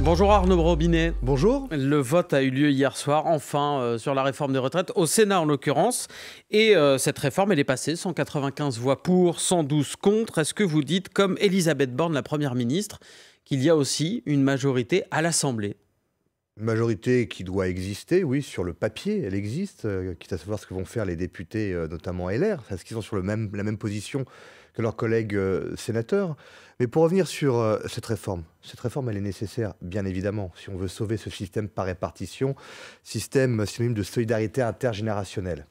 Bonjour Arnaud Robinet. Bonjour. Le vote a eu lieu hier soir, enfin, euh, sur la réforme des retraites, au Sénat en l'occurrence. Et euh, cette réforme, elle est passée, 195 voix pour, 112 contre. Est-ce que vous dites, comme Elisabeth Borne, la Première ministre, qu'il y a aussi une majorité à l'Assemblée Une majorité qui doit exister, oui, sur le papier, elle existe, euh, quitte à savoir ce que vont faire les députés, notamment LR, Est-ce qu'ils sont sur la même position que leurs collègues sénateurs. Mais pour revenir sur euh, cette réforme, cette réforme, elle est nécessaire, bien évidemment, si on veut sauver ce système par répartition, système synonyme de solidarité intergénérationnelle.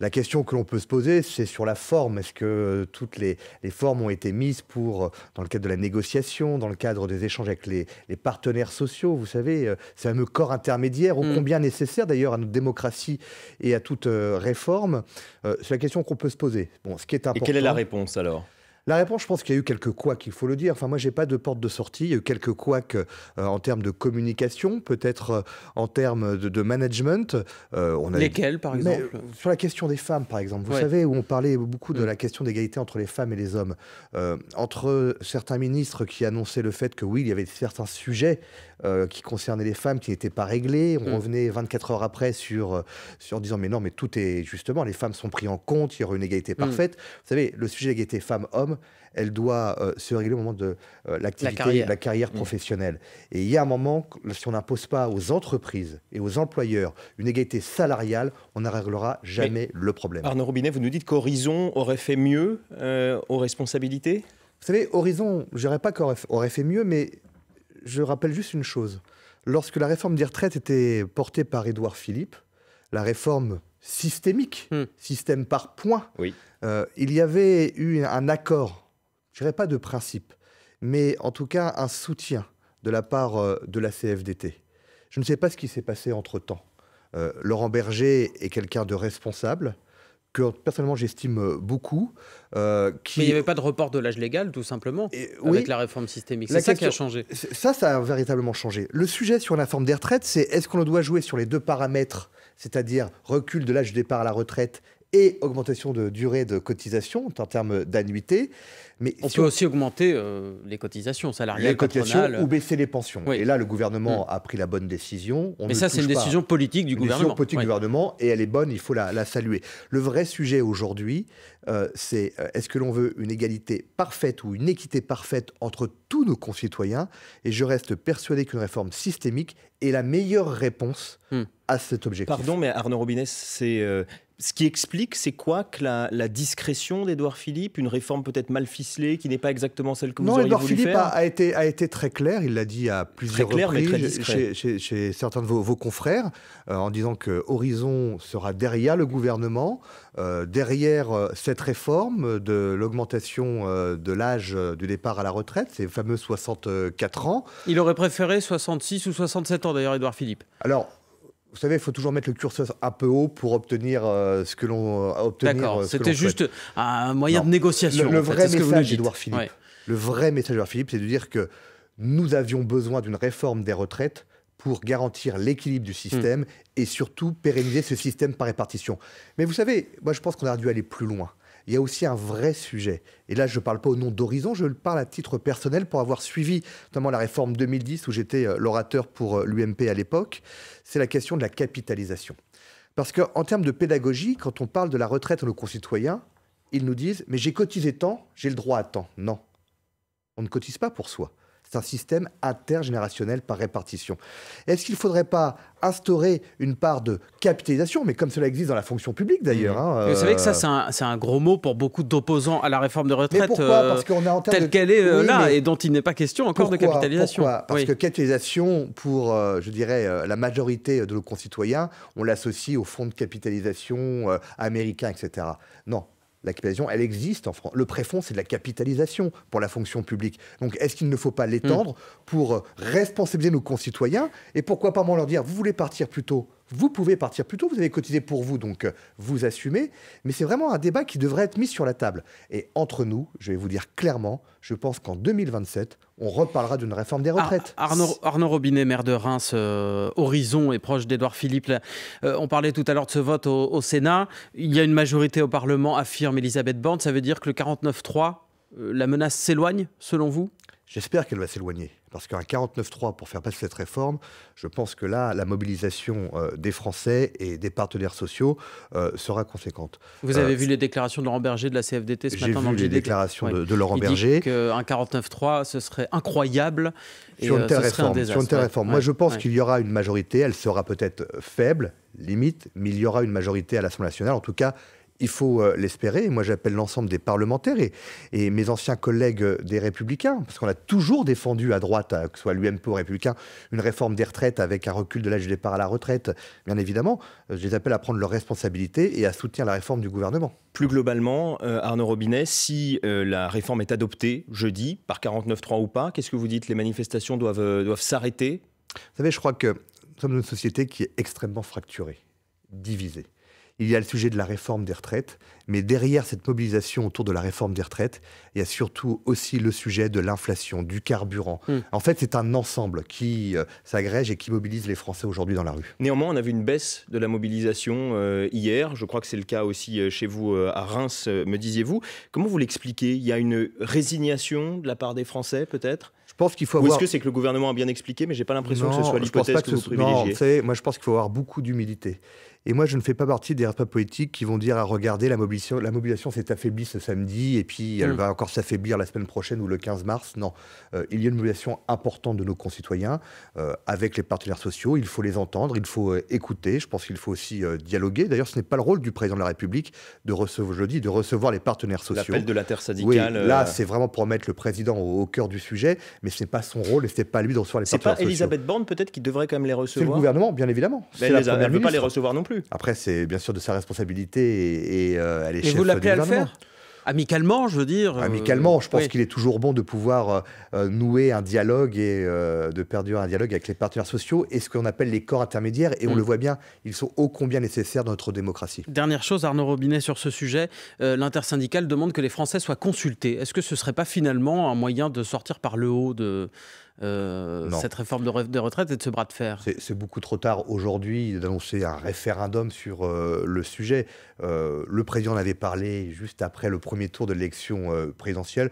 La question que l'on peut se poser, c'est sur la forme. Est-ce que euh, toutes les, formes ont été mises pour, euh, dans le cadre de la négociation, dans le cadre des échanges avec les, partenaires sociaux, vous savez, c'est un corps intermédiaire, ô mm. combien nécessaire d'ailleurs à notre démocratie et à toute réforme C'est la question qu'on peut se poser. Bon, ce qui est important, et quelle est la réponse alors la réponse, je pense qu'il y a eu quelques couacs, il faut le dire. Enfin, moi, j'ai pas de porte de sortie. Il y a eu quelques couacs euh, en termes de communication, peut-être euh, en termes de, management. Euh, on a Lesquels, par exemple Sur la question des femmes, par exemple. Vous savez, où on parlait beaucoup de mm. la question d'égalité entre les femmes et les hommes. entre certains ministres qui annonçaient le fait que, oui, il y avait certains sujets qui concernaient les femmes qui n'étaient pas réglés. On mm. revenait 24 heures après sur, sur disant, mais non, mais tout est justement, les femmes sont prises en compte, il y aura une égalité mm. parfaite. Vous savez, le sujet d'égalité femmes-hommes, elle doit euh, se régler au moment de euh, l'activité, la la carrière mm. professionnelle. Et il y a un moment, si on n'impose pas aux entreprises et aux employeurs une égalité salariale, on ne réglera jamais le problème. Arnaud Robinet, vous nous dites qu'Horizon aurait fait mieux euh, aux responsabilités Vous savez, Horizon, je dirais pas qu'aurait fait mieux, mais je rappelle juste une chose. Lorsque la réforme des retraites était portée par Édouard Philippe, la réforme systémique, hmm. système par point. Euh, il y avait eu un accord, je dirais pas de principe, mais en tout cas un soutien de la part euh, de la CFDT. Je ne sais pas ce qui s'est passé entre-temps. Euh, Laurent Berger est quelqu'un de responsable personnellement j'estime euh, beaucoup. Euh, Mais il n'y avait pas de report de l'âge légal, tout simplement, avec la réforme systémique. C'est ça qui a changé. Ça, ça a véritablement changé. Le sujet sur la forme des retraites, c'est est-ce qu'on doit jouer sur les deux paramètres, c'est-à-dire recul de l'âge de départ à la retraite et augmentation de durée de cotisation en termes d'annuité on peut aussi augmenter euh, les cotisations salariales, euh. ou baisser les pensions. Et là, le gouvernement mm. a pris la bonne décision. mais ça, c'est une décision politique du une gouvernement. Décision politique du gouvernement et elle est bonne. Il faut la, saluer. Le vrai sujet aujourd'hui, euh, c'est est-ce que l'on veut une égalité parfaite ou une équité parfaite entre tous nos concitoyens Et je reste persuadé qu'une réforme systémique est la meilleure réponse mm. à cet objectif. Pardon, mais Arnaud Robinet, c'est ce qui explique, c'est quoi que la, discrétion d'Edouard Philippe, une réforme peut-être mal qui n'est pas exactement celle que vous non, Edouard Philippe A, été, a été très clair, il l'a dit à plusieurs reprises chez, certains de vos, confrères, euh, en disant que Horizon sera derrière le gouvernement, euh, derrière euh, cette réforme de l'augmentation de l'âge du départ à la retraite, ces fameux 64 ans. Il aurait préféré 66 ou 67 ans d'ailleurs, Edouard Philippe. Alors, vous savez, il faut toujours mettre le curseur un peu haut pour obtenir euh, ce que l'on a euh, D'accord, euh, c'était juste un moyen de négociation. Le, vrai message d'Edouard Philippe, Philippe, c'est de dire que nous avions besoin d'une réforme des retraites pour garantir l'équilibre du système hmm. et surtout pérenniser ce système par répartition. Mais vous savez, moi je pense qu'on aurait dû aller plus loin il y a aussi un vrai sujet. Et là, je ne parle pas au nom d'Horizon, je le parle à titre personnel pour avoir suivi notamment la réforme 2010 où j'étais euh, l'orateur pour euh, l'UMP à l'époque. C'est la question de la capitalisation. Parce qu'en termes de pédagogie, quand on parle de la retraite aux nos concitoyens, ils nous disent Mais j'ai cotisé tant, j'ai le droit à tant. Non. On ne cotise pas pour soi. C'est un système intergénérationnel par répartition. Est-ce qu'il ne faudrait pas instaurer une part de capitalisation, mais comme cela existe dans la fonction publique d'ailleurs Vous mmh. hein, savez que ça, euh, c'est un, gros mot pour beaucoup d'opposants à la réforme de retraite Parce qu'on est en telle qu'elle est euh, là et dont il n'est pas question encore de capitalisation. Pourquoi Parce que capitalisation, pour, euh, je dirais, la majorité de nos concitoyens, on l'associe au fonds de capitalisation américain, etc. Non, la capitalisation, elle existe en France. Le préfond, c'est de la capitalisation pour la fonction publique. Donc, est-ce qu'il ne faut pas l'étendre mm. pour euh, responsabiliser nos concitoyens Et pourquoi pas, moi, leur dire, vous voulez partir plus vous pouvez partir plus tôt, vous avez cotisé pour vous, donc euh, vous assumez. Mais c'est vraiment un débat qui devrait être mis sur la table. Et entre nous, je vais vous dire clairement, je pense qu'en 2027, on reparlera d'une réforme des retraites. Arnaud, Robinet, maire de Reims, euh, Horizon et proche d'Édouard Philippe. Euh, on parlait tout à l'heure de ce vote au, Sénat. Il y a une majorité au Parlement, affirme Elisabeth Borne. Ça veut dire que le 49-3, la menace s'éloigne, selon vous J'espère qu'elle va s'éloigner. Parce qu'un 49-3 pour faire passer cette réforme, je pense que là, la mobilisation euh, des Français et des partenaires sociaux euh, sera conséquente. Vous avez euh, vu les déclarations de Laurent Berger de la CFDT ce matin J'ai vu les déclarations de, Laurent Berger. Dit qu'un 49-3, ce serait incroyable. Et sur une telle réforme. sur une telle réforme. Moi, je pense qu'il y aura une majorité. Elle sera peut-être faible, limite, mais il y aura une majorité à l'Assemblée nationale. En tout cas, il faut euh, l'espérer. Moi, j'appelle l'ensemble des parlementaires et, mes anciens collègues euh, des Républicains, parce qu'on a toujours défendu à droite, euh, que ce soit l'UMP ou Républicains, une réforme des retraites avec un recul de l'âge de départ à la retraite. Bien évidemment, je les appelle à prendre leurs responsabilités et à soutenir la réforme du gouvernement. Plus globalement, Arnaud Robinet, si la réforme est adoptée jeudi, par 49-3 ou pas, qu'est-ce que vous dites Les manifestations doivent, doivent s'arrêter Vous savez, je crois que nous sommes une société qui est extrêmement fracturée, divisée il y a le sujet de la réforme des retraites, mais derrière cette mobilisation autour de la réforme des retraites, il y a surtout aussi le sujet de l'inflation, du carburant. Hmm. En fait, c'est un ensemble qui euh, s'agrège et qui mobilise les Français aujourd'hui dans la rue. Néanmoins, on a vu une baisse de la mobilisation euh, hier. Je crois que c'est le cas aussi euh, chez vous à Reims, me disiez-vous. Comment vous l'expliquez Il y a une résignation de la part des Français, peut-être je pense qu'il faut avoir... Ou est-ce que c'est que le gouvernement a bien expliqué, mais je n'ai pas l'impression que ce soit l'hypothèse que, vous privilégiez. moi je pense qu'il faut avoir beaucoup d'humilité. Et moi, je ne fais pas partie des responsables politiques qui vont dire à regarder la mobilisation, la mobilisation s'est affaiblie ce samedi et puis elle mm. va encore s'affaiblir la semaine prochaine ou le 15 mars. Non, euh, il y a une mobilisation importante de nos concitoyens euh, avec les partenaires sociaux. Il faut les entendre, il faut euh, écouter. Je pense qu'il faut aussi dialoguer. D'ailleurs, ce n'est pas le rôle du président de la République de recevoir, je de recevoir les partenaires sociaux. L'appel de terre Oui, là, c'est vraiment pour mettre le président au, cœur du sujet, mais ce n'est pas son rôle et ce n'est pas à lui de recevoir les partenaires sociaux. C'est pas Elisabeth Borne peut-être qui devrait quand même les recevoir. C'est le gouvernement, bien évidemment. Mais ben, elle ne peut pas les recevoir non plus. Après, c'est bien sûr de sa responsabilité et, euh, elle est et vous l'appelez à le faire Amicalement, je veux dire. Euh, Amicalement, je pense qu'il est toujours bon de pouvoir euh, euh, nouer un dialogue et de perdurer un dialogue avec les partenaires sociaux et ce qu'on appelle les corps intermédiaires. Et on mm. le voit bien, ils sont ô combien nécessaires dans notre démocratie. Dernière chose, Arnaud Robinet, sur ce sujet, L'intersyndical l'intersyndicale demande que les Français soient consultés. Est-ce que ce ne serait pas finalement un moyen de sortir par le haut de, euh, cette réforme de, retraite et de ce bras de fer C'est beaucoup trop tard aujourd'hui d'annoncer un référendum sur euh, le sujet. Euh, le président en avait parlé juste après le premier tour de l'élection présidentielle.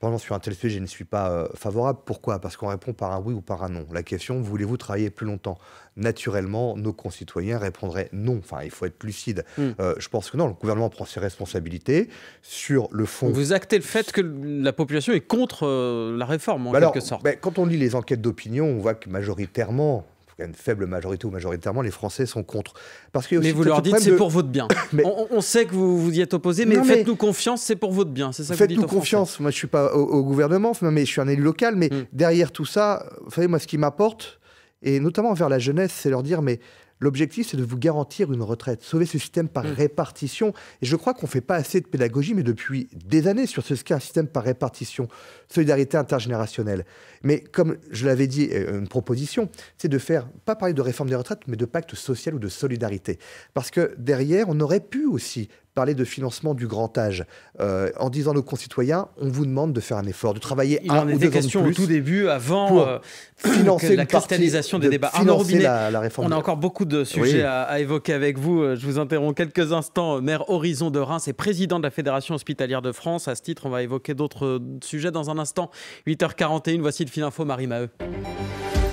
Pendant sur un tel sujet, je ne suis pas euh, favorable. Pourquoi Parce qu'on répond par un oui ou par un non. La question, voulez-vous travailler plus longtemps Naturellement, nos concitoyens répondraient non. Enfin, il faut être lucide. Hmm. Euh, je pense que non, le gouvernement prend ses responsabilités sur le fond. Vous actez le fait que la population est contre euh, la réforme, en bah quelque sorte. Bah, quand on lit les enquêtes d'opinion, on voit que majoritairement, a une faible majorité ou majoritairement, les Français sont contre. Parce que mais vous leur dites c'est pour votre bien. on, sait que vous vous y êtes opposé, mais, faites-nous confiance, c'est pour votre bien. C'est ça Faites-nous confiance. Moi, je suis pas au, gouvernement, mais je suis un élu local. Mais hmm. derrière tout ça, vous savez, moi, ce qui m'apporte, et notamment vers la jeunesse, c'est leur dire mais L'objectif, c'est de vous garantir une retraite, sauver ce système par mm. répartition. Et je crois qu'on ne fait pas assez de pédagogie, mais depuis des années, sur ce qu'est un système par répartition, solidarité intergénérationnelle. Mais comme je l'avais dit, euh, une proposition, c'est de faire, pas parler de réforme des retraites, mais de pacte social ou de solidarité. Parce que derrière, on aurait pu aussi parler de financement du grand âge, euh, en disant nos concitoyens, on vous demande de faire un effort, de travailler Il un plus au tout début, avant euh, financer la cristallisation des débats. la, réforme on a encore beaucoup de sujets à, évoquer avec vous. Euh, je vous interromps quelques instants. Maire Horizon de Reims et président de la Fédération hospitalière de France. À ce titre, on va évoquer d'autres sujets dans un instant. 8h41, voici le fil info Marie Maheu.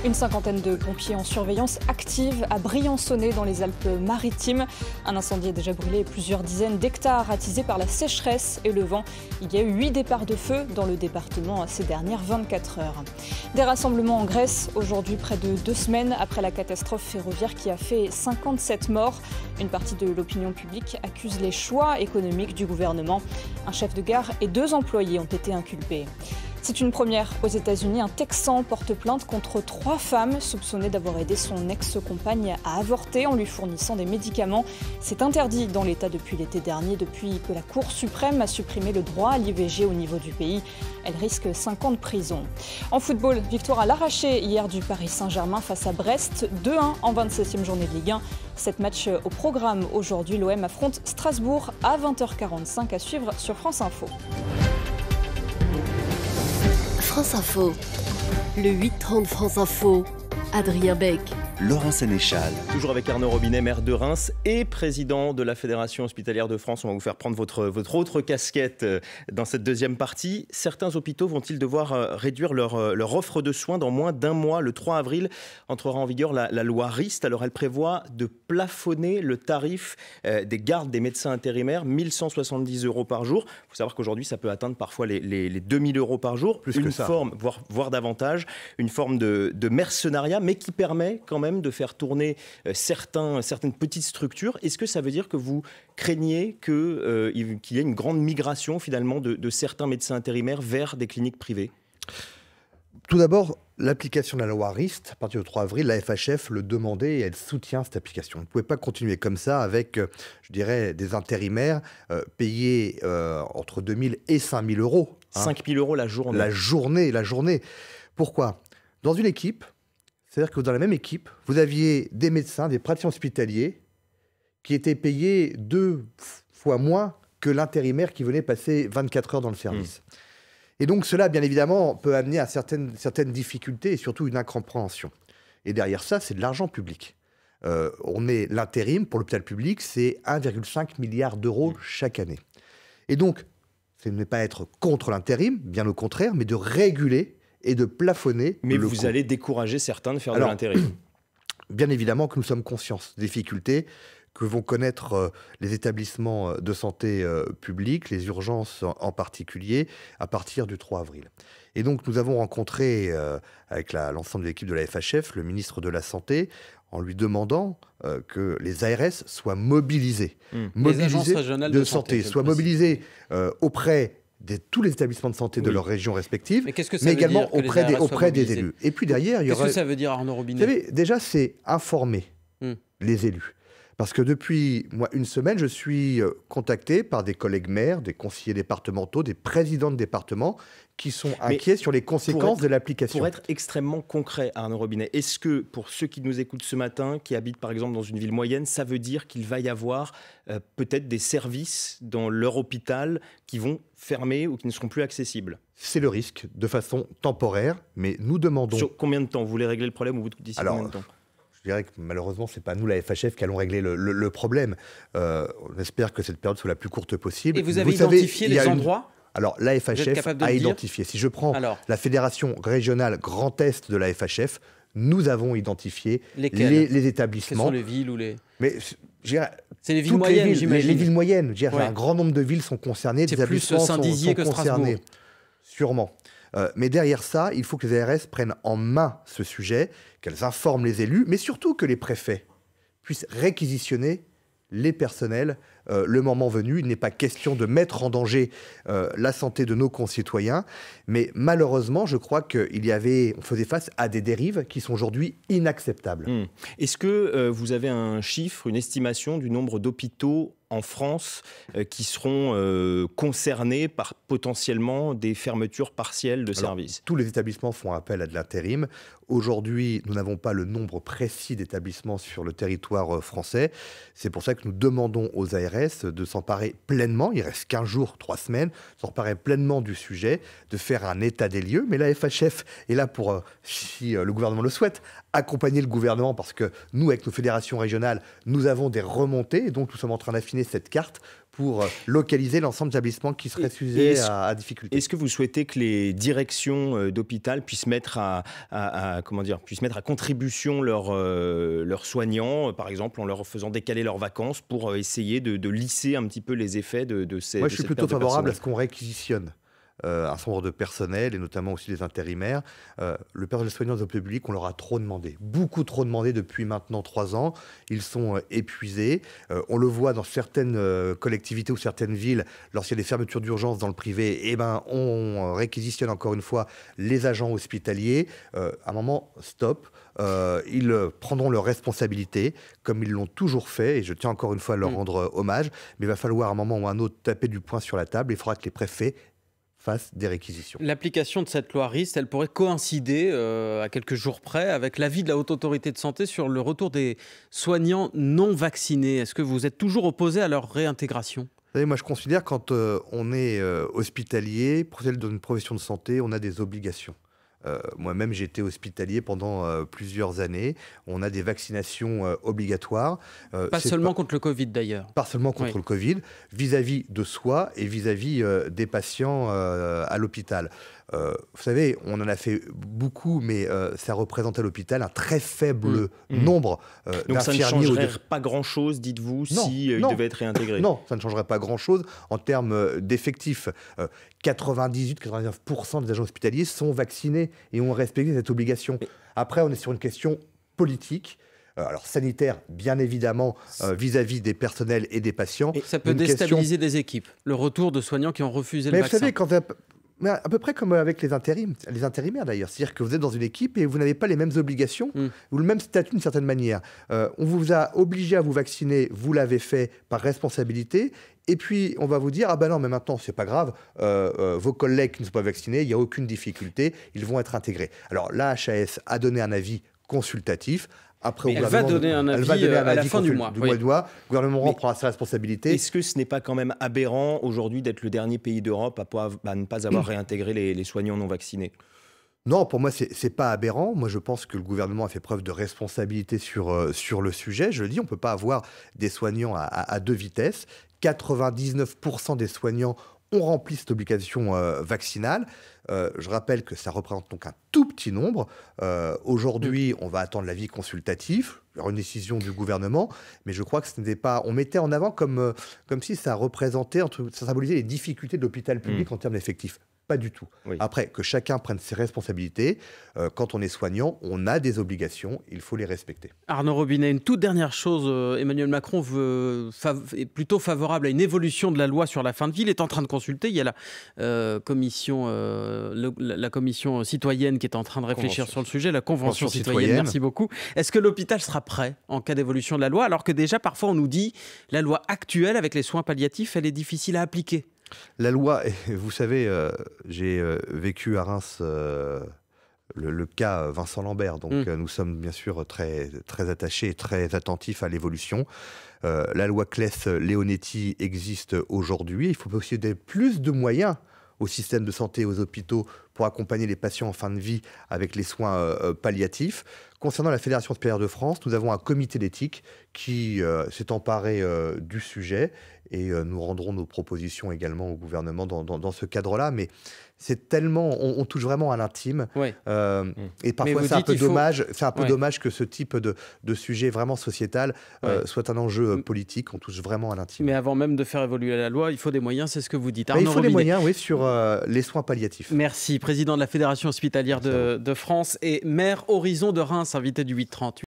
Une cinquantaine de pompiers en surveillance active a Briançonnet dans les Alpes-Maritimes. Un incendie a déjà brûlé plusieurs dizaines d'hectares attisés par la sécheresse et le vent. Il y a eu huit départs de feu dans le département ces dernières 24 heures. Des rassemblements en Grèce aujourd'hui près de deux semaines après la catastrophe ferroviaire qui a fait 57 morts. Une partie de l'opinion publique accuse les choix économiques du gouvernement. Un chef de gare et deux employés ont été inculpés. C'est une première aux États-Unis. Un Texan porte plainte contre trois femmes soupçonnées d'avoir aidé son ex-compagne à avorter en lui fournissant des médicaments. C'est interdit dans l'État depuis l'été dernier, depuis que la Cour suprême a supprimé le droit à l'IVG au niveau du pays. Elle risque 5 ans de prison. En football, victoire à l'arraché hier du Paris Saint-Germain face à Brest, 2-1 en 27e journée de Ligue 1. Sept match au programme aujourd'hui. L'OM affronte Strasbourg à 20h45 à suivre sur France Info. France Info. Le 8-30 France Info, Adrien Beck. Laurent Sénéchal. Toujours avec Arnaud Robinet, maire de Reims et président de la Fédération hospitalière de France. On va vous faire prendre votre, votre autre casquette euh, dans cette deuxième partie. Certains hôpitaux vont-ils devoir euh, réduire leur, euh, leur, offre de soins dans moins d'un mois Le 3 avril entrera en vigueur la, loi RIST. Alors elle prévoit de plafonner le tarif des gardes des médecins intérimaires, 1170 euros par jour. Il faut savoir qu'aujourd'hui, ça peut atteindre parfois les, les, 2000 euros par jour. Plus une que ça. forme, voire, voire, davantage, une forme de, de mercenariat, mais qui permet quand même de faire tourner euh, certains, certaines petites structures. Est-ce que ça veut dire que vous craignez euh, qu'il y ait une grande migration finalement de, certains médecins intérimaires vers des cliniques privées tout d'abord, l'application de la loi RIST, à partir du 3 avril, la FHF le demandait et elle soutient cette application. On ne pouvait pas continuer comme ça avec, euh, je dirais, des intérimaires payés entre entre 2000 et 5000 euros. 5 hein. 5000 euros la journée. La journée, la journée. Pourquoi Dans une équipe, c'est-à-dire que dans la même équipe, vous aviez des médecins, des praticiens hospitaliers qui étaient payés deux fois moins que l'intérimaire qui venait passer 24 heures dans le service. Mmh. Et donc cela, bien évidemment, peut amener à certaines, certaines difficultés et surtout une incompréhension. Et derrière ça, c'est de l'argent public. Euh, on est l'intérim pour l'hôpital public, c'est 1,5 milliard d'euros mmh. chaque année. Et donc, ce n'est pas être contre l'intérim, bien au contraire, mais de réguler et de plafonner. Mais vous allez décourager certains de faire de l'intérêt. Bien évidemment que nous sommes conscients des difficultés que vont connaître euh, les établissements euh, de santé euh, publique, les urgences en particulier, à partir du 3 avril. Et donc nous avons rencontré avec l'ensemble de l'équipe de la FHF le ministre de la Santé en lui demandant que les ARS soient mobilisés, hmm. les agences régionales de, santé, soient mobilisées auprès de tous les établissements de santé de leurs régions respectives, mais, également auprès, des, élus. Et puis derrière, il y aura. Qu'est-ce que ça veut dire, Arnaud Robinet Vous savez, déjà, c'est informer hmm. les élus. Parce que depuis moi, une semaine, je suis euh, contacté par des collègues maires, des conseillers départementaux, des présidents de départements qui sont inquiets sur les conséquences de l'application. Pour être extrêmement concret, Arnaud Robinet, est-ce que pour ceux qui nous écoutent ce matin, qui habitent par exemple dans une ville moyenne, ça veut dire qu'il va y avoir euh, peut-être des services dans leur hôpital qui vont fermer ou qui ne seront plus accessibles c'est le risque, de façon temporaire, mais nous demandons... Sur combien de temps Vous voulez régler le problème ou vous décidez combien de temps je dirais que malheureusement, ce n'est pas nous, la FHF, qui allons régler le, problème. Euh, on espère que cette période soit la plus courte possible. Et vous avez identifié les endroits Alors, la FHF a identifié. Si je prends la Fédération régionale Grand Est de la FHF, nous avons identifié les, établissements. Quelles sont les villes ou les... Mais, c'est les villes moyennes, j'imagine. les, villes moyennes, un grand nombre de villes sont concernées. C'est plus Saint-Dizier que Strasbourg. Concernés. Sûrement. Euh, mais derrière ça, il faut que les ARS prennent en main ce sujet, qu'elles informent les élus, mais surtout que les préfets puissent réquisitionner les personnels euh, le moment venu. Il n'est pas question de mettre en danger euh, la santé de nos concitoyens, mais malheureusement, je crois qu'il y avait, on faisait face à des dérives qui sont aujourd'hui inacceptables. Hmm. Est-ce que vous avez un chiffre, une estimation du nombre d'hôpitaux en France euh, qui seront euh, concernés par potentiellement des fermetures partielles de services. Tous les établissements font appel à de l'intérim. Aujourd'hui, nous n'avons pas le nombre précis d'établissements sur le territoire euh, français. C'est pour ça que nous demandons aux ARS de s'emparer pleinement, il reste qu'un jours, trois semaines, s'emparer pleinement du sujet, de faire un état des lieux. Mais la FHF est là pour, euh, si euh, le gouvernement le souhaite, accompagner le gouvernement parce que nous, avec nos fédérations régionales, nous avons des remontées et donc nous sommes en train d'affiner cette carte pour euh, localiser l'ensemble d'établissements qui seraient sujets à, difficulté. Est-ce que vous souhaitez que les directions euh, d'hôpital puissent mettre à, comment dire puissent mettre à contribution leurs euh, leurs soignants, par exemple en leur faisant décaler leurs vacances pour essayer de, lisser un petit peu les effets de, de ces. Moi, je suis plutôt favorable à ce qu'on réquisitionne. Euh, un certain nombre de personnels et notamment aussi des intérimaires. Euh, le personnel soignant des public, on leur a trop demandé, beaucoup trop demandé depuis maintenant trois ans. Ils sont euh, épuisés. on le voit dans certaines collectivités ou certaines villes, lorsqu'il y a des fermetures d'urgence dans le privé, eh ben, on réquisitionne encore une fois les agents hospitaliers. à un moment, stop. ils prendront leurs responsabilités, comme ils l'ont toujours fait, et je tiens encore une fois à leur mm. rendre hommage, mais il va falloir à un moment ou un autre taper du poing sur la table, il faudra que les préfets des réquisitions. L'application de cette loi RIST, elle pourrait coïncider euh, à quelques jours près avec l'avis de la Haute Autorité de Santé sur le retour des soignants non vaccinés. Est-ce que vous êtes toujours opposé à leur réintégration vous savez, moi, je considère quand euh, on est euh, hospitalier, professionnel d'une profession de santé, on a des obligations. Euh, moi-même, j'ai été hospitalier pendant euh, plusieurs années. On a des vaccinations euh, obligatoires. pas seulement contre le Covid d'ailleurs. Pas seulement contre le Covid, vis-à-vis de soi et vis à -vis, des patients à l'hôpital. Euh, vous savez, on en a fait beaucoup, mais euh, ça représente à l'hôpital un très faible mm. Mm. nombre euh, Donc ça ne changerait pas grand-chose, dites-vous, si euh, il devait être réintégré Non, ça ne changerait pas grand-chose en termes d'effectifs. 98-99% des agents hospitaliers sont vaccinés et ont respecté cette obligation. Après, on est sur une question politique alors sanitaire bien évidemment vis-à-vis des personnels et des patients. Et ça peut déstabiliser des équipes, le retour de soignants qui ont refusé le vaccin. Mais vous savez, quand mais à peu près comme euh, avec les intérimaires d'ailleurs. C'est-à-dire que vous êtes dans une équipe et vous n'avez pas les mêmes obligations hmm. ou le même statut d'une certaine manière. Euh, on vous a obligé à vous vacciner, vous l'avez fait par responsabilité. Et puis, on va vous dire, ah ben non, mais maintenant, c'est pas grave, euh, vos collègues qui ne sont pas vaccinés, il n'y a aucune difficulté, ils vont être intégrés. Alors, l'HAS a donné un avis consultatif. Après, elle va donner un avis, euh, à la fin du mois. Le gouvernement sa responsabilité. Est-ce que ce n'est pas quand même aberrant aujourd'hui d'être le dernier pays d'Europe à, bah, ne pas avoir réintégré les, soignants non vaccinés non, pour moi, c'est n'est pas aberrant. Moi, je pense que le gouvernement a fait preuve de responsabilité sur, euh, sur le sujet. Je le dis, on ne peut pas avoir des soignants à, à deux vitesses. 99% des soignants on remplit cette obligation euh, vaccinale. Euh, je rappelle que ça représente donc un tout petit nombre. Euh, aujourd'hui, on va attendre l'avis consultatif, une décision du gouvernement, mais je crois que ce n'était pas. On mettait en avant comme, comme si ça représentait, ça symbolisait les difficultés de l'hôpital public mm. en termes d'effectifs. Pas du tout. Après, que chacun prenne ses responsabilités. Euh, quand on est soignant, on a des obligations, il faut les respecter. Arnaud Robinet, une toute dernière chose. Euh, Emmanuel Macron veut, est plutôt favorable à une évolution de la loi sur la fin de vie. Il est en train de consulter. Il y a la, euh, commission, la commission citoyenne qui est en train de réfléchir sur le sujet, la convention, citoyenne. Merci beaucoup. Est-ce que l'hôpital sera prêt en cas d'évolution de la loi Alors que déjà, parfois, on nous dit la loi actuelle avec les soins palliatifs, elle est difficile à appliquer. La loi, vous savez, euh, j'ai euh, vécu à Reims euh, le, cas Vincent Lambert, donc mm. nous sommes bien sûr très, très attachés et très attentifs à l'évolution. la loi Claes-Leonetti existe aujourd'hui. Il faut posséder plus de moyens au système de santé aux hôpitaux pour accompagner les patients en fin de vie avec les soins palliatifs. Concernant la Fédération hospitalière de France, nous avons un comité d'éthique qui euh, s'est emparé euh, du sujet et euh, nous rendrons nos propositions également au gouvernement dans, ce cadre-là. Mais c'est tellement, on, touche vraiment à l'intime. Mmh. Et parfois, c'est un peu, dommage, un peu dommage que ce type de, sujet vraiment sociétal soit un enjeu politique. On touche vraiment à l'intime. Mais avant même de faire évoluer la loi, il faut des moyens, c'est ce que vous dites. Bah, il faut des moyens, oui, sur les soins palliatifs. Merci, président de la Fédération hospitalière de, de France et maire Horizon de Reims invité du 8.30.